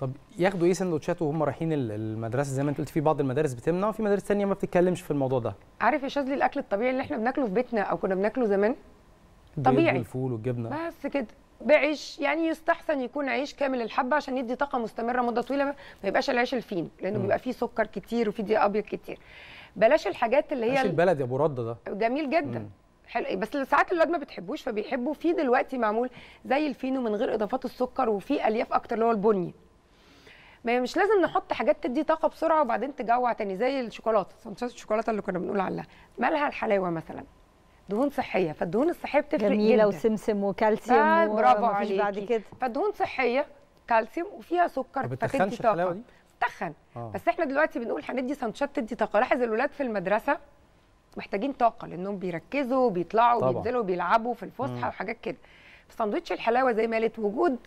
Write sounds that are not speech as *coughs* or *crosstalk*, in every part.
طب ياخدوا ايه سندوتشات وهم رايحين المدرسه زي ما انت قلت في بعض المدارس بتمنع وفي مدارس ثانيه ما بتتكلمش في الموضوع ده عارف يا شاذلي الاكل الطبيعي اللي احنا بناكله في بيتنا او كنا بناكله زمان طبيعي الفول والجبنه بس كده بعيش يعني يستحسن يكون عيش كامل الحبه عشان يدي طاقه مستمره مده طويله ما يبقاش العيش الفين لانه م. بيبقى فيه سكر كتير وفيه دقيق ابيض كتير بلاش الحاجات اللي هي البلد يا ابو رده ده جميل جدا م. حلو بس ساعات الاولاد ما بتحبوش فبيحبوا في دلوقتي معمول زي الفينو من غير اضافات السكر وفي الياف اكتر اللي هو البني ما مش لازم نحط حاجات تدي طاقه بسرعه وبعدين تجوع تاني زي الشوكولاته سندوتشات الشوكولاته اللي كنا بنقول عليها مالها الحلاوه مثلا دهون صحيه فالدهون الصحيه بتفرق جميله جدا. وسمسم وكالسيوم برافو عليكي بعد كده فالدهون صحيه كالسيوم وفيها سكر بتدي طاقه تخن آه. بس احنا دلوقتي بنقول هندي سندوتشات تدي طاقه لاحظ الاولاد في المدرسه محتاجين طاقه لانهم بيركزوا بيطلعوا بينزلوا بيلعبوا في الفسحه وحاجات كده سندوتش الحلاوه زي ما قالت وجود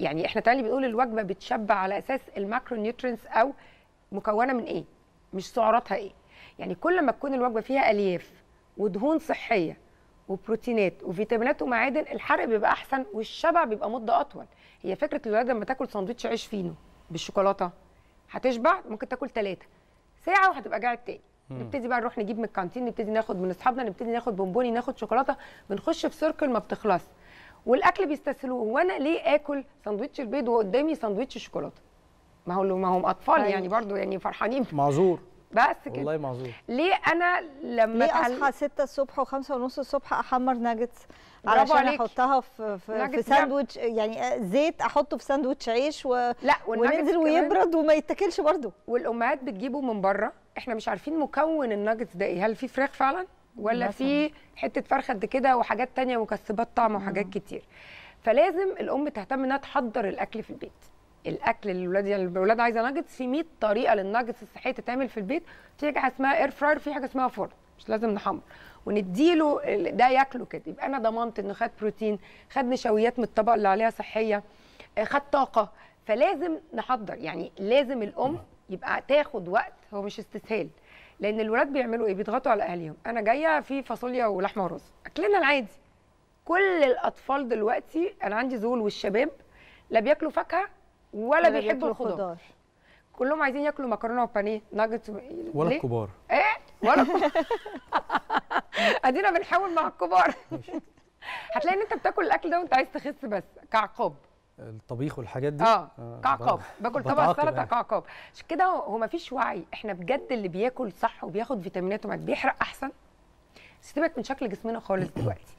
يعني احنا تالي بنقول الوجبه بتشبع على اساس الماكرو نيوترينز او مكونه من ايه مش سعراتها ايه يعني كل ما تكون الوجبه فيها الياف ودهون صحيه وبروتينات وفيتامينات ومعادن الحرق بيبقى احسن والشبع بيبقى مده اطول هي فكره الولاد لما تاكل ساندوتش عيش فينو بالشوكولاته هتشبع ممكن تاكل ثلاثه ساعه وهتبقى جاعد تاني نبتدي بقى نروح نجيب من الكانتين نبتدي ناخد من اصحابنا نبتدي ناخد بونبوني ناخد شوكولاته بنخش في سيركل ما بتخلصش والاكل بيستسهلوه وانا ليه اكل ساندوتش البيض وقدامي ساندوتش الشوكولاته ما هو ما هم اطفال أيوة. يعني برضو يعني فرحانين معذور بس كده والله معذور ليه انا لما ليه اصحى 6 الصبح و5 ونص الصبح احمر ناجتس علشان احطها في في, في ساندوتش يعني زيت احطه في ساندوتش عيش و... لا وننزل ويبرد وما يتاكلش برضه والامهات بتجيبه من بره احنا مش عارفين مكون الناجتس ده ايه هل في فراخ فعلا ولا في حته فرخه قد كده وحاجات تانية مكسبات طعم وحاجات كتير فلازم الام تهتم انها تحضر الاكل في البيت الاكل اللي الاولاد يعني عايزه ناجتس في 100 طريقه للناجتس الصحيه تتعمل في البيت في حاجه اسمها اير فراير في حاجه اسمها فرن مش لازم نحمر ونديله ده ياكله كده يبقى انا ضمنت انه خد بروتين خد نشويات من الطبق اللي عليها صحيه آه، خد طاقه فلازم نحضر يعني لازم الام يبقى تاخد وقت هو مش استسهال لان الولاد بيعملوا ايه بيضغطوا على اهاليهم انا جايه في فاصوليا ولحمه ورز اكلنا العادي كل الاطفال دلوقتي انا عندي زول والشباب لا بياكلوا فاكهه ولا بيحبوا الخضار كلهم عايزين ياكلوا مكرونه وبانيه ناجتس ولا الكبار ايه ولا *laughs* ادينا بنحاول مع الكبار هتلاقي ان انت بتاكل الاكل ده وانت عايز تخس بس كعقاب الطبيخ والحاجات دي اه, آه، كعكاب باكل طبق سلطه يعني. كعكاب عشان كده هو مفيش وعي احنا بجد اللي بياكل صح وبياخد فيتامينات ومعد بيحرق احسن سيبك من شكل جسمنا خالص *coughs* دلوقتي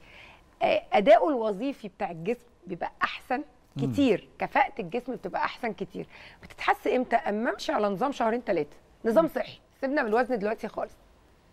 آه، اداؤه الوظيفي بتاع الجسم بيبقى احسن كتير كفاءه الجسم بتبقى احسن كتير بتتحس امتى اما امشي على نظام شهرين ثلاثه نظام صحي سيبنا من الوزن دلوقتي خالص